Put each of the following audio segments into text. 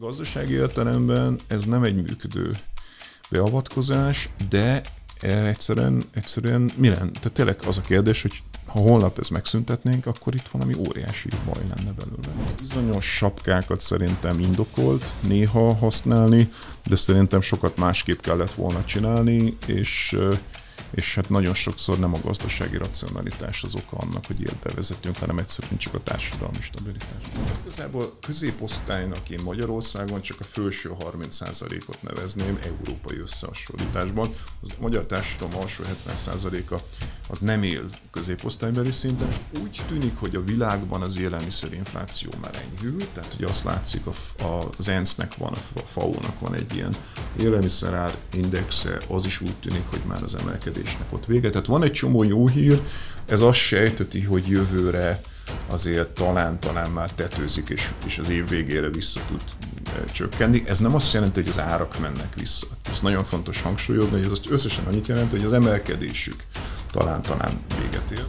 Gazdasági értelemben ez nem egy működő beavatkozás, de e, egyszerűen, egyszerűen mi lenne? Tehát tényleg az a kérdés, hogy ha holnap ezt megszüntetnénk, akkor itt valami óriási baj lenne belőle. Bizonyos sapkákat szerintem indokolt néha használni, de szerintem sokat másképp kellett volna csinálni, és és hát nagyon sokszor nem a gazdasági racionalitás az oka annak, hogy ilyet bevezetünk, hanem egyszerűen csak a társadalmi stabilitás. Igazából középosztálynak én Magyarországon csak a felső 30%-ot nevezném európai összehasonlításban. Az magyar társadalom alsó 70%-a az nem él középosztálybeli szinten. Úgy tűnik, hogy a világban az élelmiszerinfláció már enyhül, tehát hogy azt látszik, a, a, az ENSZ-nek van, a FAO-nak van egy ilyen élelmiszerár indexe, az is úgy tűnik, hogy már az emelkedés fejlesztésnek ott vége. Tehát van egy csomó jó hír, ez azt sejteti, hogy jövőre azért talán-talán már tetőzik, és, és az év végére vissza tud e, csökkenni. Ez nem azt jelenti, hogy az árak mennek vissza. Ez nagyon fontos hangsúlyozni, hogy ez összesen annyit jelent, hogy az emelkedésük talán-talán véget ér.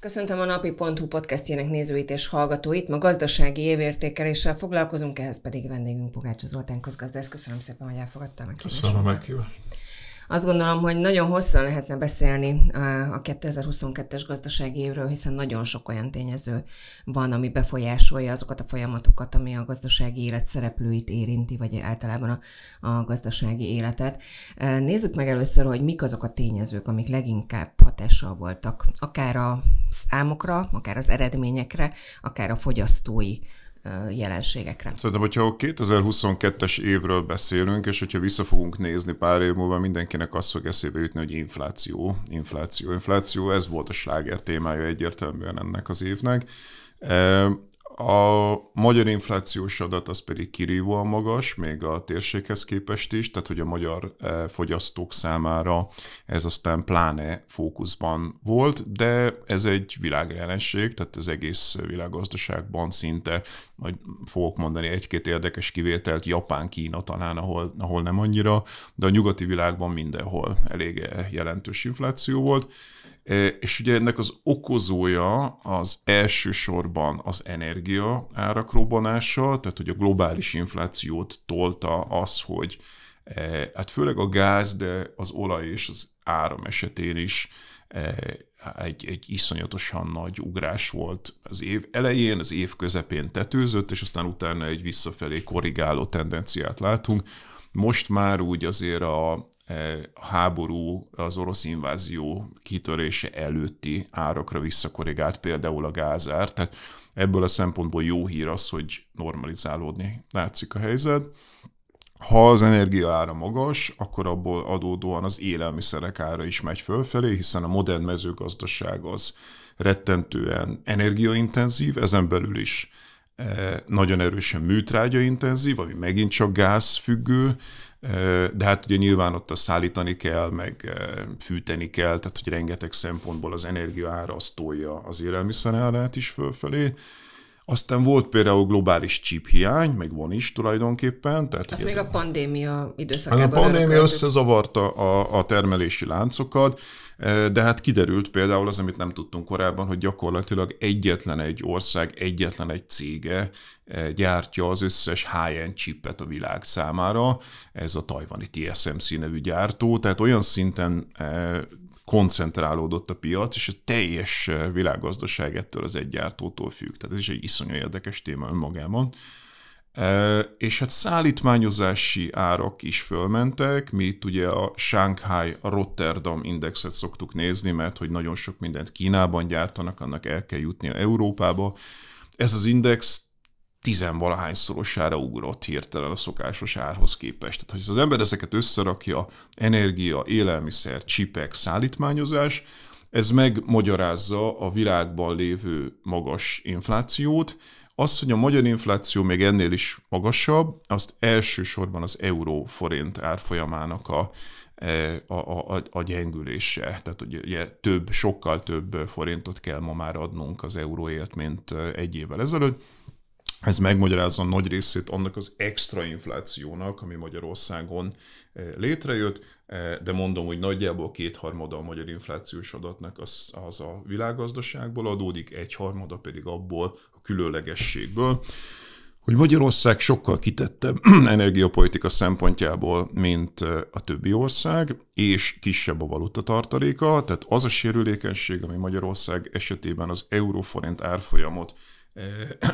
Köszöntöm a napi.hu podcastjének nézőit és hallgatóit. Ma gazdasági évértékeléssel foglalkozunk, ehhez pedig vendégünk Pogács Zoltán közgazdász. Köszönöm szépen, hogy elfogadta a meghívást. Köszönöm a meghívást. Azt gondolom, hogy nagyon hosszan lehetne beszélni a 2022-es gazdasági évről, hiszen nagyon sok olyan tényező van, ami befolyásolja azokat a folyamatokat, ami a gazdasági élet szereplőit érinti, vagy általában a, a gazdasági életet. Nézzük meg először, hogy mik azok a tényezők, amik leginkább hatással voltak, akár a számokra, akár az eredményekre, akár a fogyasztói jelenségekre. Szerintem, hogyha 2022-es évről beszélünk, és hogyha vissza fogunk nézni pár év múlva, mindenkinek azt fog eszébe jutni, hogy infláció, infláció, infláció, ez volt a sláger témája egyértelműen ennek az évnek. A magyar inflációs adat az pedig kirívóan magas, még a térséghez képest is, tehát hogy a magyar eh, fogyasztók számára ez aztán pláne fókuszban volt, de ez egy világjelenség, tehát az egész világgazdaságban szinte, majd fogok mondani egy-két érdekes kivételt, Japán, Kína talán, ahol, ahol nem annyira, de a nyugati világban mindenhol elég eh, jelentős infláció volt. És ugye ennek az okozója az elsősorban az energia árak robbanása, tehát hogy a globális inflációt tolta az, hogy hát főleg a gáz, de az olaj és az áram esetén is egy, egy iszonyatosan nagy ugrás volt az év elején, az év közepén tetőzött, és aztán utána egy visszafelé korrigáló tendenciát látunk. Most már úgy azért a, Eh, háború, az orosz invázió kitörése előtti árakra visszakorrigált például a gázár. Tehát ebből a szempontból jó hír az, hogy normalizálódni látszik a helyzet. Ha az energia ára magas, akkor abból adódóan az élelmiszerek ára is megy fölfelé, hiszen a modern mezőgazdaság az rettentően energiaintenzív, ezen belül is eh, nagyon erősen műtrágyaintenzív, ami megint csak gázfüggő, de hát ugye nyilván ott a szállítani kell, meg fűteni kell, tehát hogy rengeteg szempontból az energia ára azt élelmiszer az is fölfelé. Aztán volt például globális chip hiány, meg van is tulajdonképpen. Tehát ez még a pandémia hát időszakában. A pandémia összezavarta a, a termelési láncokat, de hát kiderült például az, amit nem tudtunk korábban, hogy gyakorlatilag egyetlen egy ország, egyetlen egy cége gyártja az összes high-end chipet a világ számára, ez a tajvani TSMC nevű gyártó, tehát olyan szinten koncentrálódott a piac, és a teljes világgazdaság ettől az egy gyártótól függ. Tehát ez is egy iszonyú érdekes téma önmagában. És hát szállítmányozási árak is fölmentek, mi itt ugye a Shanghai Rotterdam indexet szoktuk nézni, mert hogy nagyon sok mindent Kínában gyártanak, annak el kell jutnia Európába. Ez az index tizenvalahányszorosára ugrott hirtelen a szokásos árhoz képest. Tehát, hogy az ember ezeket összerakja, energia, élelmiszer, csipek, szállítmányozás, ez megmagyarázza a világban lévő magas inflációt, az, hogy a magyar infláció még ennél is magasabb, azt elsősorban az euró-forint árfolyamának e, a, a, a, a gyengülése. Tehát ugye, ugye több, sokkal több forintot kell ma már adnunk az euróért, mint e, egy évvel ezelőtt. Ez megmagyarázza nagy részét annak az extra inflációnak, ami Magyarországon e, létrejött, de mondom, hogy nagyjából kétharmada a magyar inflációs adatnak az, az a világgazdaságból adódik, egyharmada pedig abból, különlegességből, hogy Magyarország sokkal kitettebb energiapolitika szempontjából, mint a többi ország, és kisebb a valuta tartaléka, tehát az a sérülékenység, ami Magyarország esetében az euróforint árfolyamot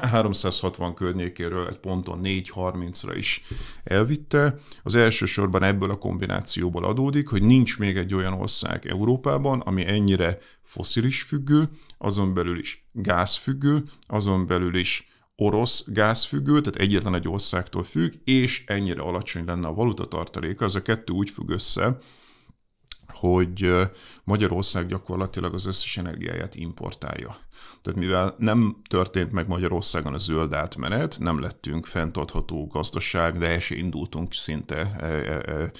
360 eh, környékéről egy ponton 4.30-ra is elvitte. Az elsősorban ebből a kombinációból adódik, hogy nincs még egy olyan ország Európában, ami ennyire foszilis függő, azon belül is gázfüggő, azon belül is orosz gázfüggő, tehát egyetlen egy országtól függ, és ennyire alacsony lenne a valutatartaléka. Ez a kettő úgy függ össze, hogy Magyarország gyakorlatilag az összes energiáját importálja. Tehát mivel nem történt meg Magyarországon a zöld átmenet, nem lettünk fenntartható gazdaság, de első indultunk szinte e, e, e,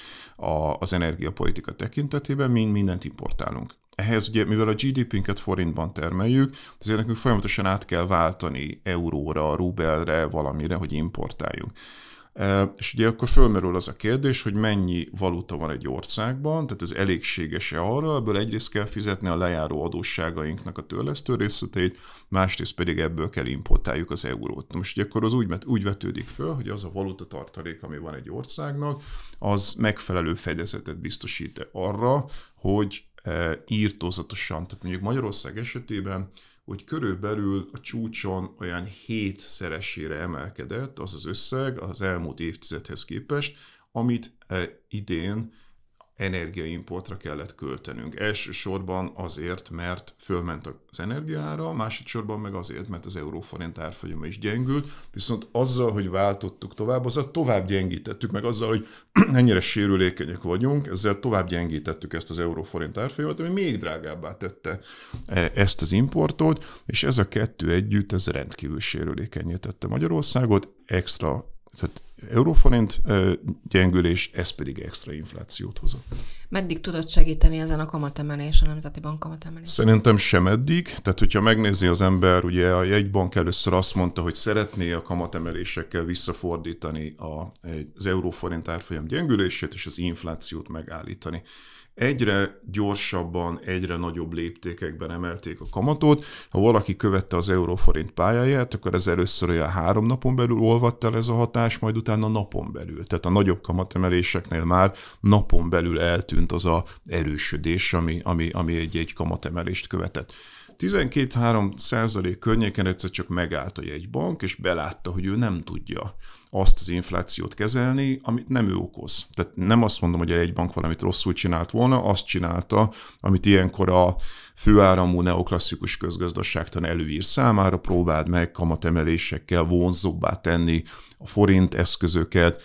az energiapolitika tekintetében, mi mindent importálunk ehhez ugye, mivel a GDP-nket forintban termeljük, azért nekünk folyamatosan át kell váltani euróra, rubelre, valamire, hogy importáljunk. És ugye akkor fölmerül az a kérdés, hogy mennyi valuta van egy országban, tehát ez elégséges-e arra, ebből egyrészt kell fizetni a lejáró adósságainknak a törlesztő részleteit, másrészt pedig ebből kell importáljuk az eurót. most ugye akkor az úgy, úgy vetődik föl, hogy az a valuta tartalék, ami van egy országnak, az megfelelő fedezetet biztosít arra, hogy e, írtózatosan, tehát mondjuk Magyarország esetében hogy körülbelül a csúcson olyan szeresére emelkedett az az összeg az elmúlt évtizedhez képest, amit eh, idén energiaimportra kellett költenünk. Elsősorban azért, mert fölment az energiára, másodszorban meg azért, mert az euróforint árfolyama is gyengült, viszont azzal, hogy váltottuk tovább, azzal tovább gyengítettük, meg azzal, hogy ennyire sérülékenyek vagyunk, ezzel tovább gyengítettük ezt az euróforint árfolyamat, ami még drágábbá tette e, ezt az importot, és ez a kettő együtt, ez rendkívül sérülékenyé tette Magyarországot, extra tehát euróforint gyengülés, ez pedig extra inflációt hozott. Meddig tudod segíteni ezen a kamatemelés, a Nemzeti Bank kamatemelés? Szerintem sem eddig. Tehát, hogyha megnézi az ember, ugye a jegybank először azt mondta, hogy szeretné a kamatemelésekkel visszafordítani a, az euróforint árfolyam gyengülését és az inflációt megállítani egyre gyorsabban, egyre nagyobb léptékekben emelték a kamatot. Ha valaki követte az euróforint pályáját, akkor ez először olyan három napon belül olvadt el ez a hatás, majd utána napon belül. Tehát a nagyobb kamatemeléseknél már napon belül eltűnt eltűnt az a erősödés, ami, ami, ami egy, egy kamatemelést követett. 12-3 százalék környéken egyszer csak megállt a jegybank, és belátta, hogy ő nem tudja azt az inflációt kezelni, amit nem ő okoz. Tehát nem azt mondom, hogy egy bank valamit rosszul csinált volna, azt csinálta, amit ilyenkor a főáramú neoklasszikus közgazdaságtan előír számára, próbáld meg kamatemelésekkel vonzóbbá tenni a forint eszközöket,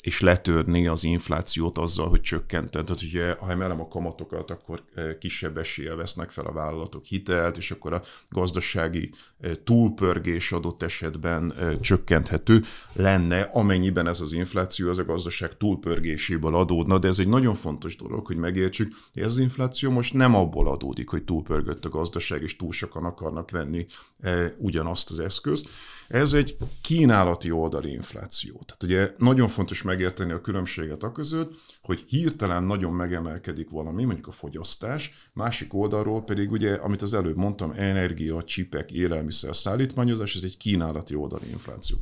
és letörni az inflációt azzal, hogy csökkenten. Tehát ugye, ha emelem a kamatokat, akkor kisebb eséllyel vesznek fel a vállalatok hitelt, és akkor a gazdasági túlpörgés adott esetben csökkenthető lenne, amennyiben ez az infláció az a gazdaság túlpörgéséből adódna, de ez egy nagyon fontos dolog, hogy megértsük, hogy ez az infláció most nem abból adódik, hogy túlpörgött a gazdaság, és túl sokan akarnak venni ugyanazt az eszközt, ez egy kínálati oldali infláció. Tehát ugye nagyon fontos megérteni a különbséget a között, hogy hirtelen nagyon megemelkedik valami, mondjuk a fogyasztás, másik oldalról pedig ugye, amit az előbb mondtam, energia, csipek, élelmiszer szállítmányozás, ez egy kínálati oldali infláció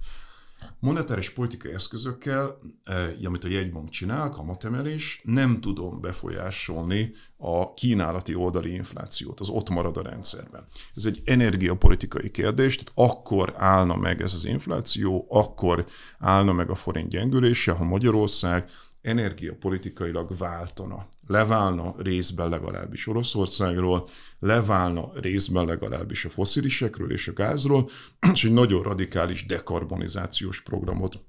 monetáris politikai eszközökkel, eh, amit a jegybank csinál, kamatemelés, nem tudom befolyásolni a kínálati oldali inflációt, az ott marad a rendszerben. Ez egy energiapolitikai kérdés, tehát akkor állna meg ez az infláció, akkor állna meg a forint gyengülése, ha Magyarország energiapolitikailag váltana, leválna részben legalábbis Oroszországról, leválna részben legalábbis a foszilisekről és a gázról, és egy nagyon radikális dekarbonizációs programot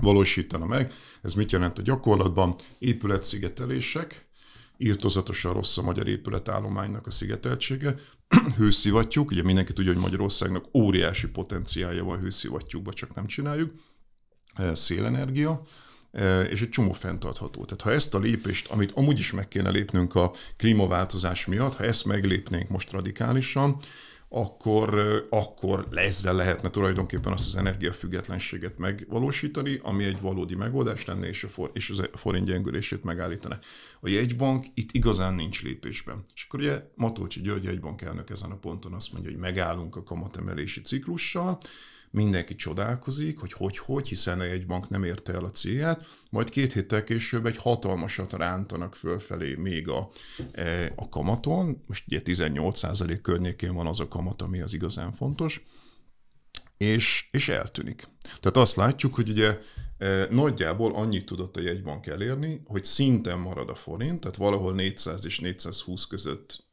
valósítana meg. Ez mit jelent a gyakorlatban? Épületszigetelések, írtozatosan rossz a magyar épületállománynak a szigeteltsége, hőszivattyúk, ugye mindenki tudja, hogy Magyarországnak óriási potenciálja van hőszivattyúkba, csak nem csináljuk, eh, szélenergia, és egy csomó fenntartható. Tehát ha ezt a lépést, amit amúgy is meg kéne lépnünk a klímaváltozás miatt, ha ezt meglépnénk most radikálisan, akkor, akkor ezzel lehetne tulajdonképpen azt az energiafüggetlenséget megvalósítani, ami egy valódi megoldás lenne, és a, for, és a e-, forint gyengülését megállítaná. A jegybank itt igazán nincs lépésben. És akkor ugye Matolcsi György jegybank elnök ezen a ponton azt mondja, hogy megállunk a kamatemelési ciklussal, mindenki csodálkozik, hogy hogy, hogy hiszen egy bank nem érte el a célját, majd két héttel később egy hatalmasat rántanak fölfelé még a, e, a kamaton, most ugye 18% környékén van az a kamat, ami az igazán fontos, és, és eltűnik. Tehát azt látjuk, hogy ugye e, nagyjából annyit tudott a jegybank elérni, hogy szinten marad a forint, tehát valahol 400 és 420 között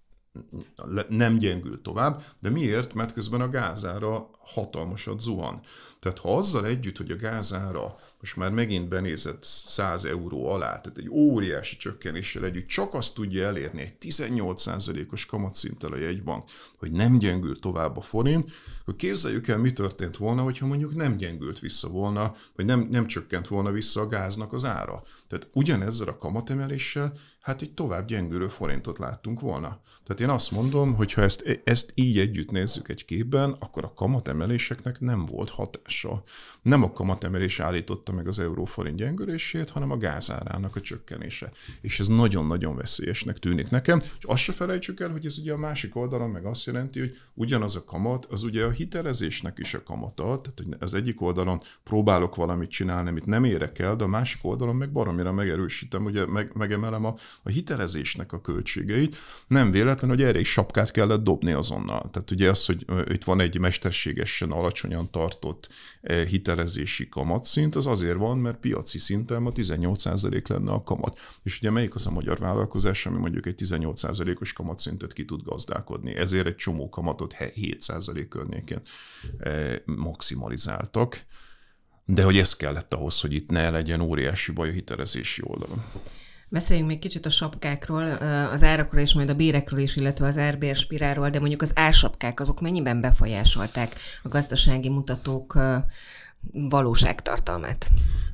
nem gyengül tovább, de miért? Mert közben a gázára hatalmasat zuhan. Tehát ha azzal együtt, hogy a gázára most már megint benézett 100 euró alá, tehát egy óriási csökkenéssel együtt csak azt tudja elérni egy 18%-os kamatszinttel a jegybank, hogy nem gyengül tovább a forint, akkor képzeljük el, mi történt volna, hogyha mondjuk nem gyengült vissza volna, vagy nem, nem csökkent volna vissza a gáznak az ára. Tehát ugyanezzel a kamatemeléssel hát egy tovább gyengülő forintot láttunk volna. Tehát én azt mondom, hogy ha ezt, ezt így együtt nézzük egy képben, akkor a kamatemeléseknek nem volt hatása. Nem a kamatemelés állította meg az euróforint gyengülését, hanem a gázárának a csökkenése. És ez nagyon-nagyon veszélyesnek tűnik nekem. És azt se felejtsük el, hogy ez ugye a másik oldalon meg azt jelenti, hogy ugyanaz a kamat, az ugye a hitelezésnek is a kamata, tehát hogy az egyik oldalon próbálok valamit csinálni, amit nem érek el, de a másik oldalon meg baromira megerősítem, ugye meg, megemelem a a hitelezésnek a költségeit. Nem véletlen, hogy erre is sapkát kellett dobni azonnal. Tehát ugye az, hogy itt van egy mesterségesen alacsonyan tartott e, hitelezési kamatszint, az azért van, mert piaci szinten ma 18% lenne a kamat. És ugye melyik az a magyar vállalkozás, ami mondjuk egy 18%-os kamatszintet ki tud gazdálkodni. Ezért egy csomó kamatot 7% környékén e, maximalizáltak de hogy ez kellett ahhoz, hogy itt ne legyen óriási baj a hitelezési oldalon. Beszéljünk még kicsit a sapkákról, az árakról és majd a bérekről is, illetve az árbérspiráról, de mondjuk az ársapkák azok mennyiben befolyásolták a gazdasági mutatók valóságtartalmát?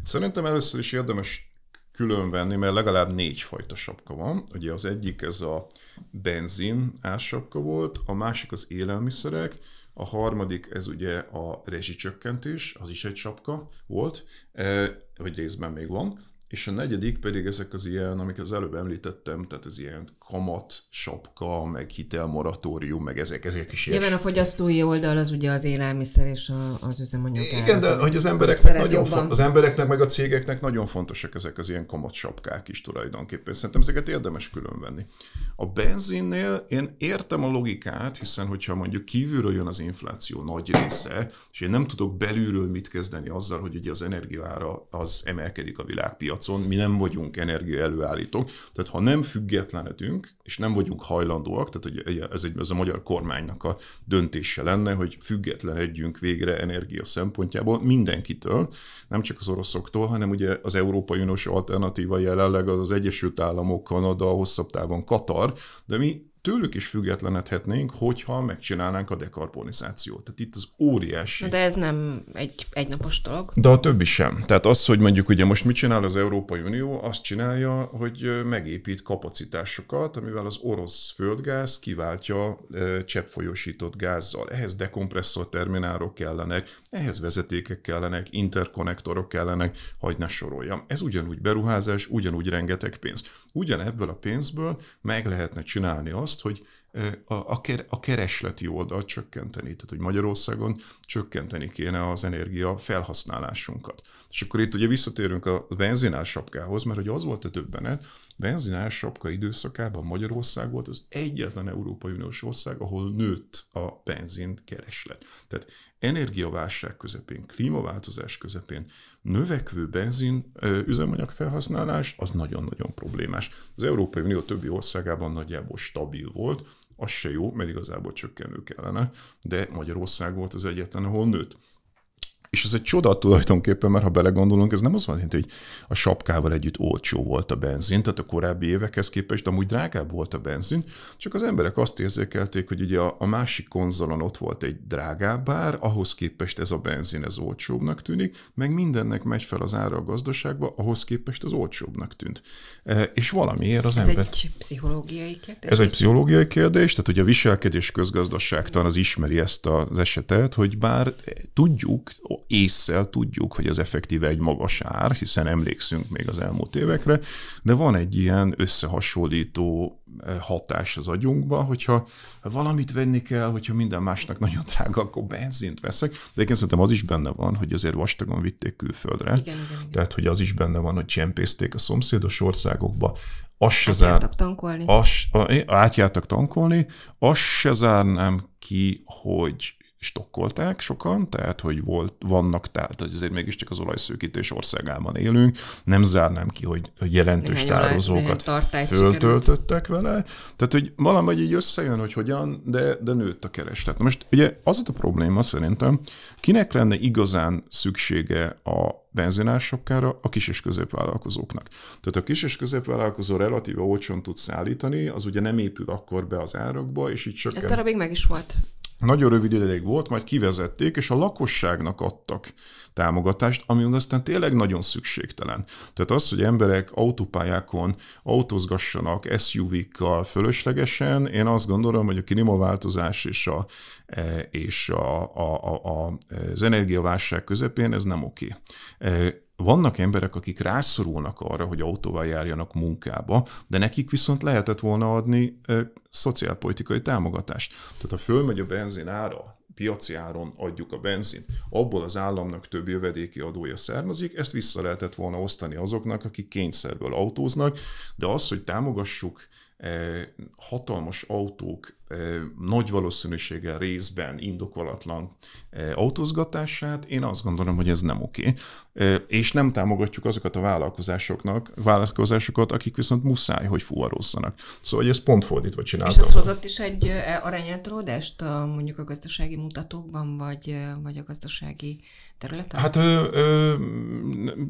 Szerintem először is érdemes különvenni, mert legalább négy fajta sapka van. Ugye az egyik ez a benzin ársapka volt, a másik az élelmiszerek, a harmadik, ez ugye a rezsicsökkentés, az is egy sapka volt, vagy részben még van és a negyedik pedig ezek az ilyen, amiket az előbb említettem, tehát az ilyen kamat, sapka, meg hitelmoratórium, meg ezek, ezek is Nyilván a fogyasztói oldal az ugye az élelmiszer és a, az üzemanyag. Igen, de hogy az embereknek, nagyon font, az embereknek meg a cégeknek nagyon fontosak ezek az ilyen kamat sapkák is tulajdonképpen. Szerintem ezeket érdemes különvenni. A benzinnél én értem a logikát, hiszen hogyha mondjuk kívülről jön az infláció nagy része, és én nem tudok belülről mit kezdeni azzal, hogy ugye az energiára az emelkedik a világpiac piacon mi nem vagyunk energiaelőállítók. Tehát ha nem függetlenedünk, és nem vagyunk hajlandóak, tehát hogy ez, egy, ez a magyar kormánynak a döntése lenne, hogy függetlenedjünk végre energia szempontjából mindenkitől, nem csak az oroszoktól, hanem ugye az Európai Uniós alternatíva jelenleg az az Egyesült Államok, Kanada, hosszabb távon Katar, de mi tőlük is függetlenedhetnénk, hogyha megcsinálnánk a dekarbonizációt. Tehát itt az óriási... De ez nem egy egynapos dolog. De a többi sem. Tehát az, hogy mondjuk ugye most mit csinál az Európai Unió, azt csinálja, hogy megépít kapacitásokat, amivel az orosz földgáz kiváltja cseppfolyósított gázzal. Ehhez dekompresszor terminálok kellenek, ehhez vezetékek kellenek, interkonnektorok kellenek, hogy ne soroljam. Ez ugyanúgy beruházás, ugyanúgy rengeteg pénz. Ugyanebből a pénzből meg lehetne csinálni azt, azt, hogy a, a keresleti oldalt csökkenteni, tehát hogy Magyarországon csökkenteni kéne az energia felhasználásunkat. És akkor itt ugye visszatérünk a benzinásapkához, mert hogy az volt a többenet, benzinásapka időszakában Magyarország volt az egyetlen Európai Uniós ország, ahol nőtt a benzin kereslet. Tehát energiaválság közepén, klímaváltozás közepén növekvő benzin üzemanyag felhasználás az nagyon-nagyon problémás. Az Európai Unió többi országában nagyjából stabil volt, az se jó, mert igazából csökkenő kellene, de Magyarország volt az egyetlen, ahol nőtt. És ez egy csoda tulajdonképpen, mert ha belegondolunk, ez nem az van, hogy a sapkával együtt olcsó volt a benzin, tehát a korábbi évekhez képest amúgy drágább volt a benzin, csak az emberek azt érzékelték, hogy ugye a, a másik konzolon ott volt egy drágább bár, ahhoz képest ez a benzin ez olcsóbbnak tűnik, meg mindennek megy fel az ára a gazdaságba, ahhoz képest az olcsóbbnak tűnt. E, és valamiért az ez ember... Ez egy pszichológiai kérdés? Ez egy pszichológiai kérdés, tehát ugye a viselkedés közgazdaságtan az ismeri ezt az esetet, hogy bár tudjuk, észszel tudjuk, hogy ez effektíve egy magas ár, hiszen emlékszünk még az elmúlt évekre, de van egy ilyen összehasonlító eh, hatás az agyunkban, hogyha valamit venni kell, hogyha minden másnak nagyon drága, akkor benzint veszek. De én szerintem az is benne van, hogy azért vastagon vitték külföldre. Igen, igen, igen. Tehát, hogy az is benne van, hogy csempészték a szomszédos országokba, Az se zár... tankolni. Az... átjártak tankolni, azt se zárnám ki, hogy stokkolták sokan, tehát hogy volt, vannak, tehát hogy azért mégiscsak az olajszőkítés országában élünk, nem zárnám ki, hogy, hogy jelentős Néhány tározókat föltöltöttek vele, tehát hogy valahogy így összejön, hogy hogyan, de, de nőtt a kereslet. Na most ugye az a probléma szerintem, kinek lenne igazán szüksége a benzinásokkára a kis és középvállalkozóknak. Tehát a kis és középvállalkozó relatíve olcsón tud szállítani, az ugye nem épül akkor be az árakba, és így csak. Ez darabig meg is volt. Nagyon rövid ideig volt, majd kivezették, és a lakosságnak adtak támogatást, ami aztán tényleg nagyon szükségtelen. Tehát az, hogy emberek autópályákon autózgassanak SUV-kkal fölöslegesen, én azt gondolom, hogy a klímaváltozás és, a, e, és a, a, a, a, az energiaválság közepén ez nem oké. Okay e, vannak emberek, akik rászorulnak arra, hogy autóval járjanak munkába, de nekik viszont lehetett volna adni ö, szociálpolitikai támogatást. Tehát ha fölmegy a benzin ára, piaci áron adjuk a benzin, abból az államnak több jövedéki adója származik, ezt vissza lehetett volna osztani azoknak, akik kényszerből autóznak, de az, hogy támogassuk hatalmas autók nagy valószínűséggel részben indokolatlan autózgatását, én azt gondolom, hogy ez nem oké. És nem támogatjuk azokat a vállalkozásoknak, vállalkozásokat, akik viszont muszáj, hogy fuvarozzanak. Szóval hogy ez pont fordítva csinálta. És ez hozott is egy arányeltolódást mondjuk a gazdasági mutatókban, vagy, vagy a gazdasági területen? Hát ö, ö,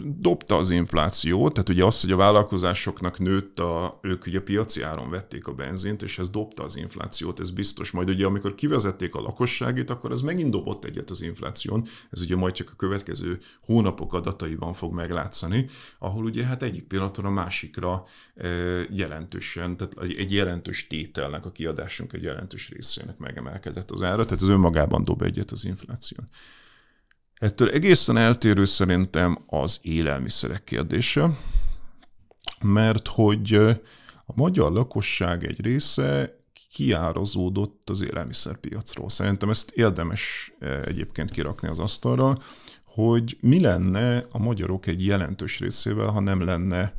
dobta az inflációt, tehát ugye az, hogy a vállalkozásoknak nőtt a, ők ugye piaci áron vették a benzint, és ez dobta az inflációt, ez biztos. Majd ugye amikor kivezették a lakosságét, akkor ez megint dobott egyet az infláción, ez ugye majd csak a következő hónapok adataiban fog meglátszani, ahol ugye hát egyik pillanatra a másikra ö, jelentősen, tehát egy jelentős tételnek a kiadásunk egy jelentős részének megemelkedett az ára, tehát ez önmagában dob egyet az infláción. Ettől egészen eltérő szerintem az élelmiszerek kérdése, mert hogy a magyar lakosság egy része kiárazódott az élelmiszerpiacról. Szerintem ezt érdemes egyébként kirakni az asztalra, hogy mi lenne a magyarok egy jelentős részével, ha nem lenne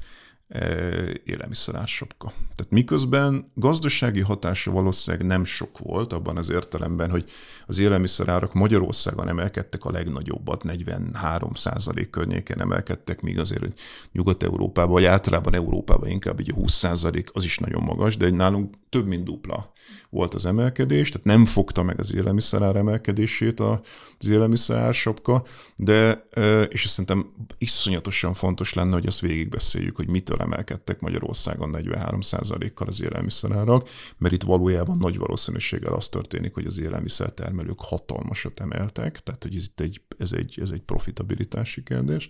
élelmiszerársapka. Tehát miközben gazdasági hatása valószínűleg nem sok volt, abban az értelemben, hogy az élelmiszerárak Magyarországon emelkedtek a legnagyobbat, 43 százalék környéken emelkedtek, míg azért, hogy Nyugat-Európában, vagy általában Európában inkább így 20 százalék, az is nagyon magas, de nálunk több mint dupla volt az emelkedés, tehát nem fogta meg az élelmiszerár emelkedését az sapka, de, és azt szerintem iszonyatosan fontos lenne, hogy azt végigbeszéljük, hogy mitől emelkedtek Magyarországon 43 10%-kal az élelmiszerárak, mert itt valójában nagy valószínűséggel az történik, hogy az élelmiszertermelők hatalmasat emeltek, tehát hogy ez, itt egy, ez, egy, ez egy profitabilitási kérdés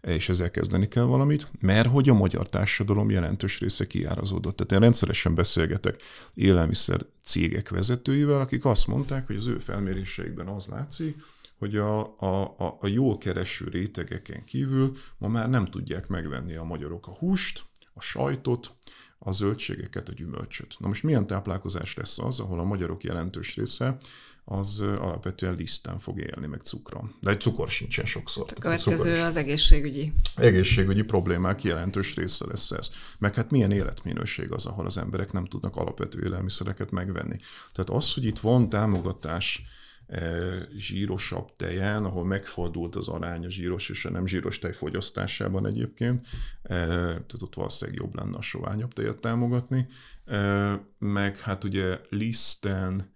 és ezzel kezdeni kell valamit, mert hogy a magyar társadalom jelentős része kiárazódott. Tehát én rendszeresen beszélgetek élelmiszer cégek vezetőivel, akik azt mondták, hogy az ő felméréseikben az látszik, hogy a, a, a, a jól kereső rétegeken kívül ma már nem tudják megvenni a magyarok a húst, a sajtot, a zöldségeket, a gyümölcsöt. Na most milyen táplálkozás lesz az, ahol a magyarok jelentős része az alapvetően liszten fog élni, meg cukron. De egy cukor sincsen sokszor. Hát a következő az egészségügyi. Egészségügyi problémák jelentős része lesz ez. Meg hát milyen életminőség az, ahol az emberek nem tudnak alapvető élelmiszereket megvenni. Tehát az, hogy itt van támogatás, E, zsírosabb tejen, ahol megfordult az arány a zsíros és a nem zsíros tej fogyasztásában egyébként, e, tehát ott valószínűleg jobb lenne a soványabb tejet támogatni, e, meg hát ugye liszten,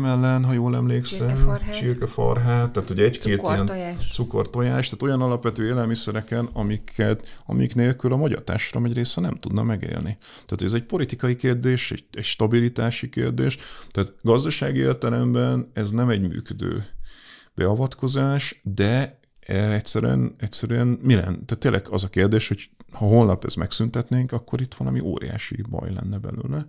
mellen, ha jól emlékszem. Csirkefarhát. Csirkefarhát, tehát hogy egy-két cukortojás. ilyen cukortojás, tehát olyan alapvető élelmiszereken, amiket, amik nélkül a magyar társadalom egy része nem tudna megélni. Tehát ez egy politikai kérdés, egy, egy stabilitási kérdés, tehát gazdasági értelemben ez nem egy működő beavatkozás, de e, egyszerűen, egyszerűen mi lenne? Tehát tényleg az a kérdés, hogy ha holnap ezt megszüntetnénk, akkor itt valami óriási baj lenne belőle.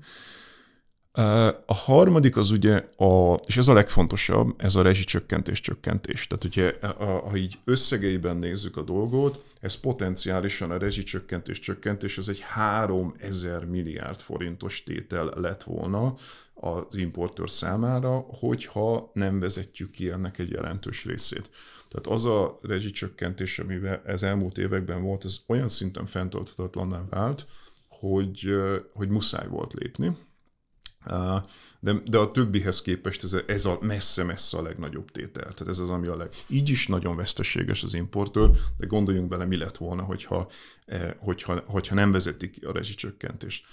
A harmadik az ugye, a, és ez a legfontosabb, ez a rezsicsökkentés csökkentés. Tehát ugye, e, ha így összegeiben nézzük a dolgot, ez potenciálisan a rezsicsökkentés csökkentés, ez egy 3000 milliárd forintos tétel lett volna az importőr számára, hogyha nem vezetjük ki ennek egy jelentős részét. Tehát az a rezsicsökkentés, amivel ez elmúlt években volt, ez olyan szinten fenntarthatatlanná vált, hogy, hogy muszáj volt lépni de, de a többihez képest ez, a, ez a messze-messze a legnagyobb tétel. Tehát ez az, ami a leg... Így is nagyon veszteséges az importőr, de gondoljunk bele, mi lett volna, hogyha, eh, hogyha, hogyha nem vezetik a rezsicsökkentést.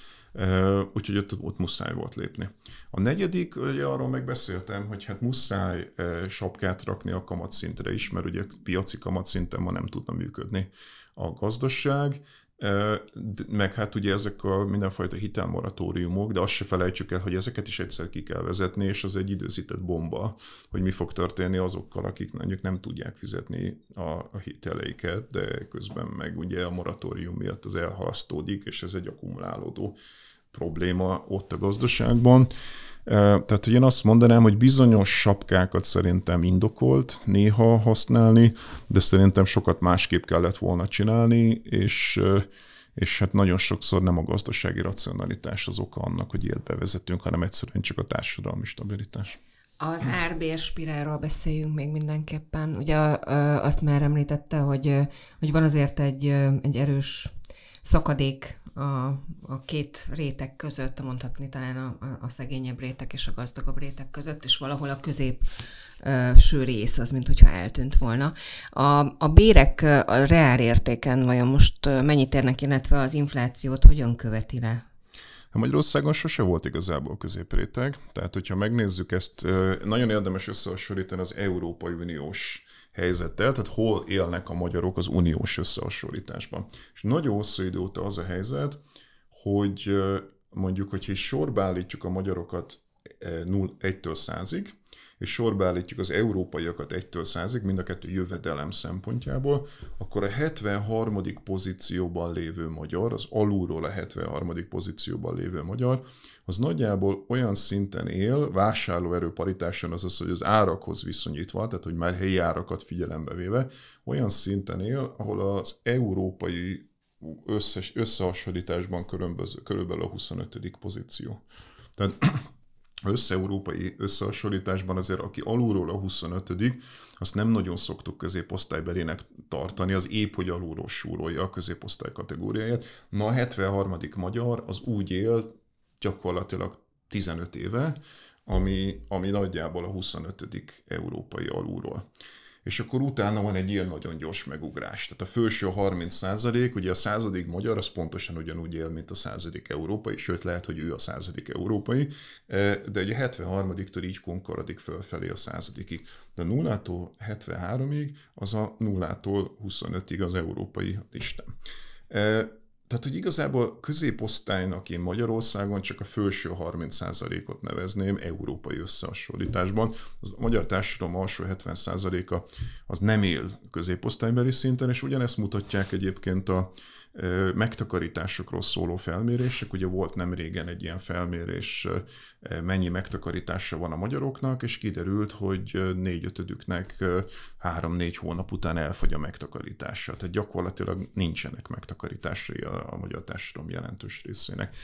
Úgyhogy ott, ott muszáj volt lépni. A negyedik, ugye arról megbeszéltem, hogy hát muszáj eh, sapkát rakni a kamatszintre is, mert ugye piaci kamatszinten ma nem tudna működni a gazdaság, meg hát ugye ezek a mindenfajta hitelmoratóriumok, de azt se felejtsük el, hogy ezeket is egyszer ki kell vezetni, és az egy időzített bomba, hogy mi fog történni azokkal, akik mondjuk nem tudják fizetni a, a hiteleiket, de közben meg ugye a moratórium miatt az elhalasztódik, és ez egy akkumulálódó probléma ott a gazdaságban. Tehát, hogy én azt mondanám, hogy bizonyos sapkákat szerintem indokolt néha használni, de szerintem sokat másképp kellett volna csinálni, és és hát nagyon sokszor nem a gazdasági racionalitás az oka annak, hogy ilyet bevezetünk, hanem egyszerűen csak a társadalmi stabilitás. Az árbér spirálról beszéljünk még mindenképpen. Ugye azt már említette, hogy, hogy van azért egy, egy erős szakadék a, a két réteg között, mondhatni talán a, a szegényebb réteg és a gazdagabb réteg között, és valahol a közép ső rész az, mint hogyha eltűnt volna. A, a bérek a reál értéken vajon most mennyit érnek, illetve az inflációt hogyan követi le Magyarországon sose volt igazából középréteg, tehát hogyha megnézzük ezt, nagyon érdemes összehasonlítani az Európai Uniós helyzettel, tehát hol élnek a magyarok az uniós összehasonlításban. És nagyon hosszú idő óta az a helyzet, hogy mondjuk, hogyha sorba állítjuk a magyarokat 1-től 100-ig, és sorba állítjuk az európaiakat 1-től 100-ig, mind a kettő jövedelem szempontjából, akkor a 73. pozícióban lévő magyar, az alulról a 73. pozícióban lévő magyar, az nagyjából olyan szinten él, vásárlóerő paritáson, azaz, hogy az árakhoz viszonyítva, tehát hogy már helyi árakat figyelembe véve, olyan szinten él, ahol az európai összes, összehasonlításban körülbelül a 25. pozíció. Tehát össze-európai összehasonlításban azért, aki alulról a 25 azt nem nagyon szoktuk középosztálybelének tartani, az épp, hogy alulról súrolja a középosztály kategóriáját. Na a 73. magyar az úgy él gyakorlatilag 15 éve, ami, ami nagyjából a 25. európai alulról és akkor utána van egy ilyen nagyon gyors megugrás. Tehát a felső 30 százalék, ugye a századik magyar az pontosan ugyanúgy él, mint a századik európai, sőt lehet, hogy ő a századik európai, e, de ugye 73 tól így konkordik fölfelé a századikig. De 0-tól 73-ig az a 0-tól 25-ig az európai listán. E, tehát, hogy igazából középosztálynak én Magyarországon csak a felső 30%-ot nevezném európai összehasonlításban. Az magyar társadalom alsó 70%-a az nem él középosztálybeli szinten, és ugyanezt mutatják egyébként a, megtakarításokról szóló felmérések. Ugye volt nem régen egy ilyen felmérés, mennyi megtakarítása van a magyaroknak, és kiderült, hogy négyötödüknek három-négy hónap után elfogy a megtakarítása. Tehát gyakorlatilag nincsenek megtakarításai a, a magyar társadalom jelentős részének.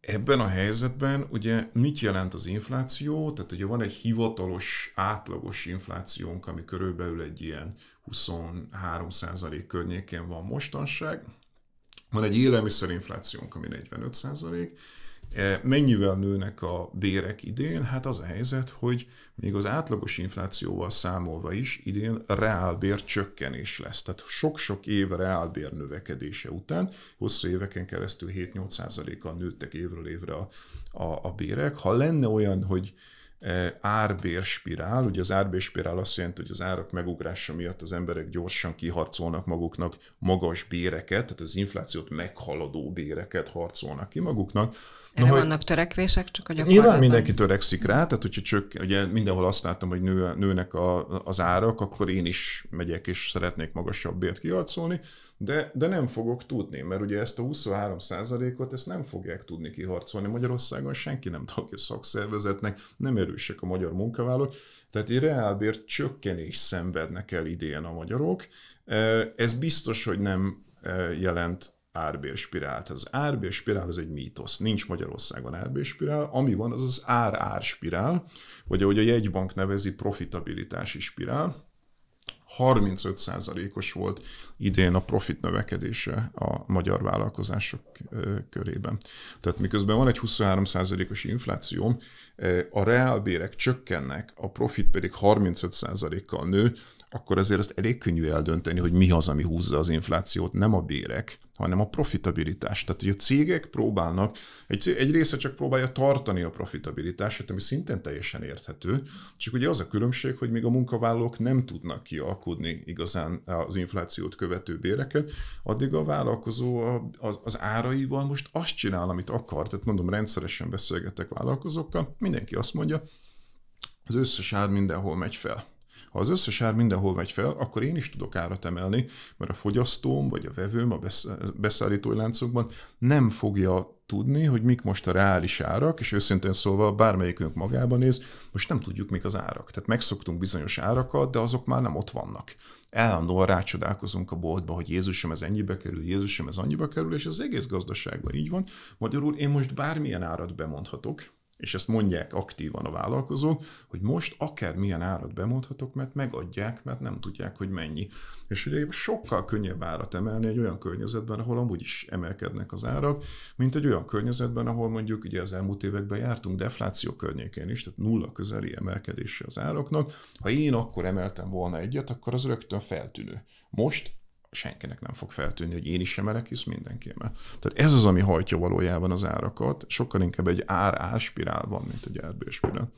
Ebben a helyzetben ugye mit jelent az infláció? Tehát ugye van egy hivatalos átlagos inflációnk, ami körülbelül egy ilyen 23% környékén van mostanság. Van egy élelmiszerinflációnk, ami 45%. E, mennyivel nőnek a bérek idén? Hát az a helyzet, hogy még az átlagos inflációval számolva is idén reálbér csökkenés lesz. Tehát sok-sok év reálbér növekedése után, hosszú éveken keresztül 7-8%-kal nőttek évről évre a, a, a bérek. Ha lenne olyan, hogy Eh, árbérspirál. Ugye az árbérspirál azt jelenti, hogy az árak megugrása miatt az emberek gyorsan kiharcolnak maguknak magas béreket, tehát az inflációt meghaladó béreket harcolnak ki maguknak, erre Na, vannak törekvések, csak a gyakorlatban? Nyilván mindenki törekszik rá, tehát hogyha csak, ugye mindenhol azt látom, hogy nő, nőnek a, az árak, akkor én is megyek és szeretnék magasabb bért kiharcolni, de, de nem fogok tudni, mert ugye ezt a 23 ot ezt nem fogják tudni kiharcolni Magyarországon, senki nem tagja szakszervezetnek, nem erősek a magyar munkavállalók, tehát egy reálbért csökkenés szenvednek el idén a magyarok. Ez biztos, hogy nem eh, jelent spirált. Az árbérspirál az egy mítosz. Nincs Magyarországon árbérspirál, ami van az az ár-árspirál, vagy ahogy a jegybank nevezi profitabilitási spirál. 35%-os volt idén a profit növekedése a magyar vállalkozások körében. Tehát miközben van egy 23%-os infláció, a reálbérek csökkennek, a profit pedig 35%-kal nő, akkor azért ezt elég könnyű eldönteni, hogy mi az, ami húzza az inflációt, nem a bérek, hanem a profitabilitás. Tehát, hogy a cégek próbálnak, egy, egy része csak próbálja tartani a profitabilitást, ami szintén teljesen érthető, csak ugye az a különbség, hogy még a munkavállalók nem tudnak kialkudni igazán az inflációt követő béreket, addig a vállalkozó az, az áraival most azt csinál, amit akar. Tehát mondom, rendszeresen beszélgetek vállalkozókkal, mindenki azt mondja, az összes ár mindenhol megy fel ha az összes ár mindenhol megy fel, akkor én is tudok árat emelni, mert a fogyasztóm vagy a vevőm a beszállítói láncokban nem fogja tudni, hogy mik most a reális árak, és őszintén szólva bármelyikünk magában néz, most nem tudjuk, mik az árak. Tehát megszoktunk bizonyos árakat, de azok már nem ott vannak. Állandóan rácsodálkozunk a boltba, hogy Jézusom ez ennyibe kerül, Jézusom ez annyiba kerül, és az egész gazdaságban így van. Magyarul én most bármilyen árat bemondhatok, és ezt mondják aktívan a vállalkozók, hogy most akár milyen árat bemondhatok, mert megadják, mert nem tudják, hogy mennyi. És ugye sokkal könnyebb árat emelni egy olyan környezetben, ahol amúgy is emelkednek az árak, mint egy olyan környezetben, ahol mondjuk ugye az elmúlt években jártunk defláció környékén is, tehát nulla közeli emelkedése az áraknak. Ha én akkor emeltem volna egyet, akkor az rögtön feltűnő. Most senkinek nem fog feltűnni, hogy én is sem hisz mindenki emel. Tehát ez az, ami hajtja valójában az árakat, sokkal inkább egy ár-árspirál van, mint egy árbőspirál.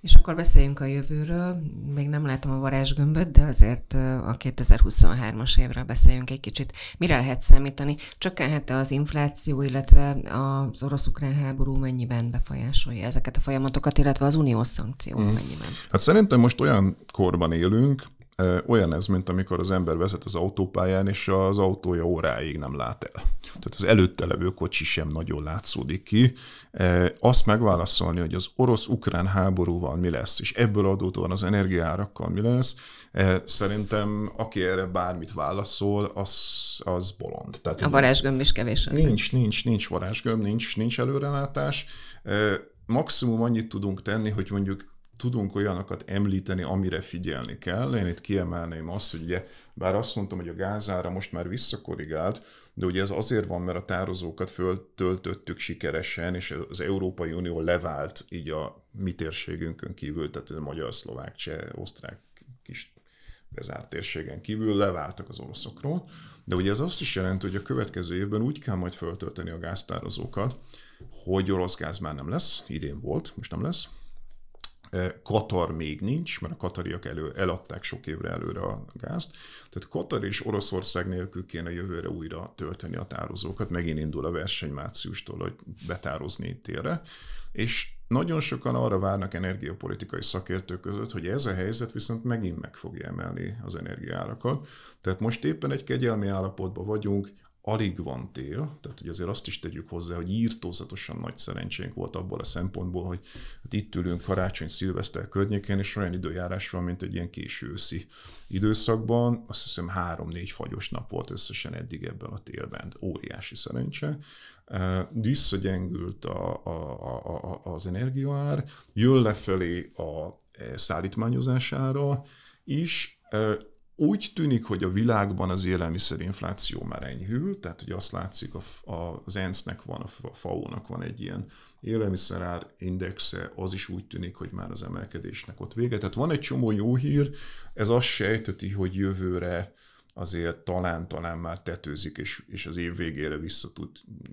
És akkor beszéljünk a jövőről. Még nem látom a varázsgömböt, de azért a 2023-as évről beszéljünk egy kicsit. Mire lehet számítani? Csökkenhet-e az infláció, illetve az orosz-ukrán háború mennyiben befolyásolja ezeket a folyamatokat, illetve az uniós szankciók mm. mennyiben? Hát szerintem most olyan korban élünk, olyan ez, mint amikor az ember vezet az autópályán, és az autója óráig nem lát el. Tehát az előtte levő kocsi sem nagyon látszódik ki. Azt megválaszolni, hogy az orosz-ukrán háborúval mi lesz, és ebből adódóan az energiárakkal mi lesz, szerintem aki erre bármit válaszol, az, az bolond. Tehát a varázsgömb is kevés az. Nincs, nincs, nincs varázsgömb, nincs, nincs előrelátás. Maximum annyit tudunk tenni, hogy mondjuk tudunk olyanokat említeni, amire figyelni kell. Én itt kiemelném azt, hogy ugye, bár azt mondtam, hogy a gázára most már visszakorrigált, de ugye ez azért van, mert a tározókat föltöltöttük sikeresen, és az Európai Unió levált így a mi térségünkön kívül, tehát a magyar, szlovák, cseh, osztrák kis bezárt térségen kívül leváltak az oroszokról, de ugye ez azt is jelenti, hogy a következő évben úgy kell majd föltölteni a gáztározókat, hogy orosz gáz már nem lesz, idén volt, most nem lesz, Eh, Katar még nincs, mert a katariak elő, eladták sok évre előre a gázt. Tehát Katar és Oroszország nélkül kéne jövőre újra tölteni a tározókat. Megint indul a verseny márciustól, hogy betározni térre. És nagyon sokan arra várnak energiapolitikai szakértők között, hogy ez a helyzet viszont megint meg fogja emelni az energiárakat. Tehát most éppen egy kegyelmi állapotban vagyunk, alig van tél, tehát ugye azért azt is tegyük hozzá, hogy írtózatosan nagy szerencsénk volt abból a szempontból, hogy hát itt ülünk karácsony szilveszter környékén, és olyan időjárás van, mint egy ilyen késő őszi időszakban, azt hiszem három-négy fagyos nap volt összesen eddig ebben a télben, óriási szerencse. Visszagyengült a, a, a, a, az energiaár, jön lefelé a e, szállítmányozására is, úgy tűnik, hogy a világban az élelmiszerinfláció már enyhül, tehát hogy azt látszik, a, a, az ENSZ-nek van, a FAO-nak van egy ilyen élelmiszerár indexe, az is úgy tűnik, hogy már az emelkedésnek ott vége. Tehát van egy csomó jó hír, ez azt sejteti, hogy jövőre azért talán-talán már tetőzik, és, és az év végére vissza tud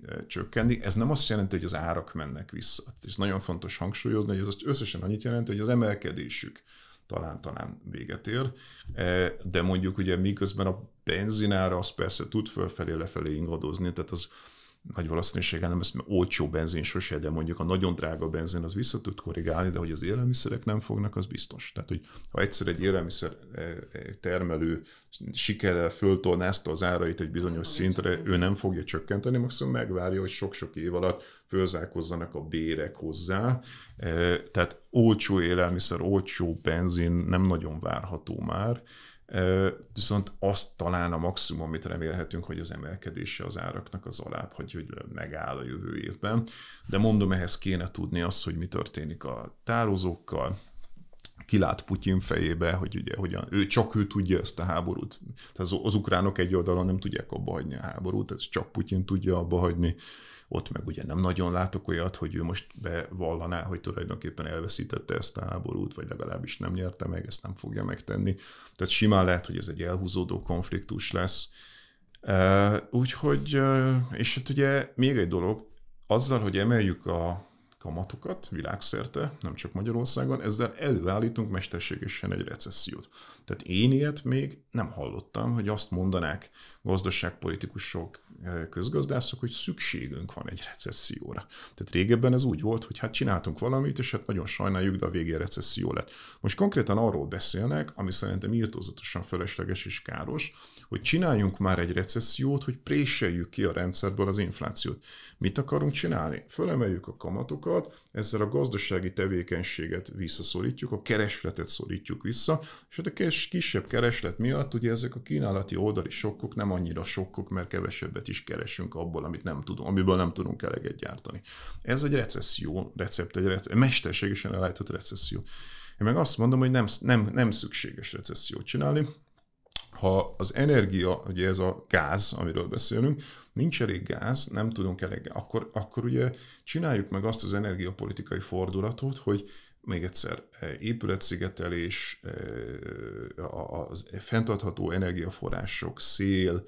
e, csökkenni. Ez nem azt jelenti, hogy az árak mennek vissza. Ez nagyon fontos hangsúlyozni, hogy ez összesen annyit jelenti, hogy az emelkedésük talán, talán véget ér. E, de mondjuk ugye miközben a benzinára az persze tud fölfelé-lefelé ingadozni, tehát az nagy valószínűséggel nem ezt olcsó benzin sose, de mondjuk a nagyon drága benzin az vissza tud korrigálni, de hogy az élelmiszerek nem fognak, az biztos. Tehát, hogy ha egyszer egy élelmiszer eh, eh, termelő sikerrel föltornázta az árait egy bizonyos szintre, ő nem fogja csökkenteni, maximum megvárja, hogy sok-sok év alatt fölzárkozzanak a bérek hozzá. Eh, tehát olcsó élelmiszer, olcsó benzin nem nagyon várható már. Viszont azt talán a maximum, amit remélhetünk, hogy az emelkedése az áraknak az alább, hogy, hogy megáll a jövő évben. De mondom, ehhez kéne tudni azt, hogy mi történik a tározókkal, kilát Putyin fejébe, hogy ugye, hogyan, ő csak ő tudja ezt a háborút. Tehát az, az ukránok egy oldalon nem tudják abba hagyni a háborút, ez csak Putyin tudja abba hagyni. Ott meg ugye nem nagyon látok olyat, hogy ő most bevallaná, hogy tulajdonképpen elveszítette ezt a háborút, vagy legalábbis nem nyerte meg, ezt nem fogja megtenni. Tehát simán lehet, hogy ez egy elhúzódó konfliktus lesz. úgyhogy, és hát ugye még egy dolog, azzal, hogy emeljük a kamatokat világszerte, nem csak Magyarországon, ezzel előállítunk mesterségesen egy recessziót. Tehát én ilyet még nem hallottam, hogy azt mondanák gazdaságpolitikusok, eh, közgazdászok, hogy szükségünk van egy recesszióra. Tehát régebben ez úgy volt, hogy hát csináltunk valamit, és hát nagyon sajnáljuk, de a végén recesszió lett. Most konkrétan arról beszélnek, ami szerintem írtózatosan felesleges és káros, hogy csináljunk már egy recessziót, hogy préseljük ki a rendszerből az inflációt. Mit akarunk csinálni? Fölemeljük a kamatokat, ezzel a gazdasági tevékenységet visszaszorítjuk, a keresletet szorítjuk vissza, és hát a kisebb kereslet miatt ugye ezek a kínálati oldali sokkok nem annyira sokkok, mert kevesebbet is keresünk abból, amit nem tudunk, amiből nem tudunk eleget gyártani. Ez egy recesszió recept, egy recept, mesterségesen elállított recesszió. Én meg azt mondom, hogy nem, nem, nem szükséges recessziót csinálni, ha az energia, ugye ez a gáz, amiről beszélünk, nincs elég gáz, nem tudunk elég, akkor, akkor ugye csináljuk meg azt az energiapolitikai fordulatot, hogy még egyszer, e, épületszigetelés, e, a fenntartható energiaforrások, szél,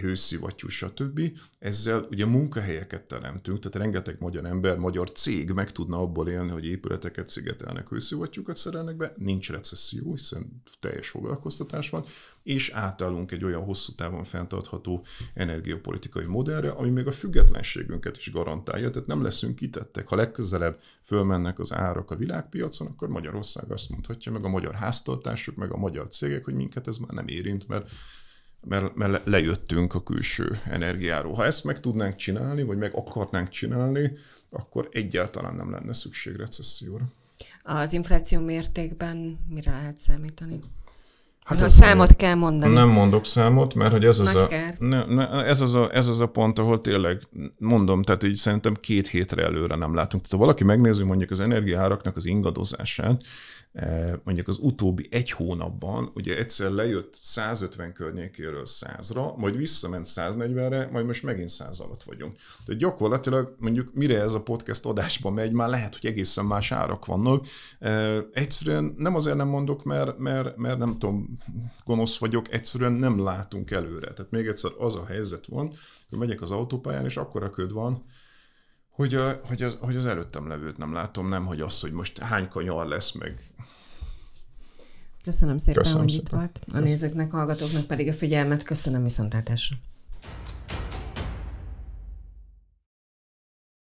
hőszivattyú, stb. Ezzel ugye munkahelyeket teremtünk, tehát rengeteg magyar ember, magyar cég meg tudna abból élni, hogy épületeket szigetelnek, hőszivattyúkat szerelnek be, nincs recesszió, hiszen teljes foglalkoztatás van, és átállunk egy olyan hosszú távon fenntartható energiapolitikai modellre, ami még a függetlenségünket is garantálja, tehát nem leszünk kitettek. Ha legközelebb fölmennek az árak a világpiacon, akkor Magyarország azt mondhatja, meg a magyar háztartások, meg a magyar cégek, hogy minket ez már nem érint, mert mert, mert lejöttünk a külső energiáról. Ha ezt meg tudnánk csinálni, vagy meg akarnánk csinálni, akkor egyáltalán nem lenne szükség recesszióra. Az infláció mértékben mire lehet számítani? Hát ha számot nem, kell mondani. Nem mondok számot, mert hogy ez az, a, ne, ne, ez, az a, ez az a pont, ahol tényleg mondom, tehát így szerintem két hétre előre nem látunk. Tehát ha valaki megnézi mondjuk az energiáraknak az ingadozását, mondjuk az utóbbi egy hónapban, ugye egyszer lejött 150 környékéről 100-ra, majd visszament 140-re, majd most megint 100 alatt vagyunk. Tehát gyakorlatilag mondjuk mire ez a podcast adásba megy, már lehet, hogy egészen más árak vannak. Egyszerűen nem azért nem mondok, mert, mert, mert nem tudom, gonosz vagyok, egyszerűen nem látunk előre. Tehát még egyszer az a helyzet van, hogy megyek az autópályán, és akkora köd van, hogy, a, hogy, az, hogy az előttem levőt nem látom, nem, hogy az, hogy most hány kanyar lesz, meg... Köszönöm szépen, köszönöm hogy szépen. itt volt. A nézőknek, hallgatóknak pedig a figyelmet. Köszönöm viszontlátásra.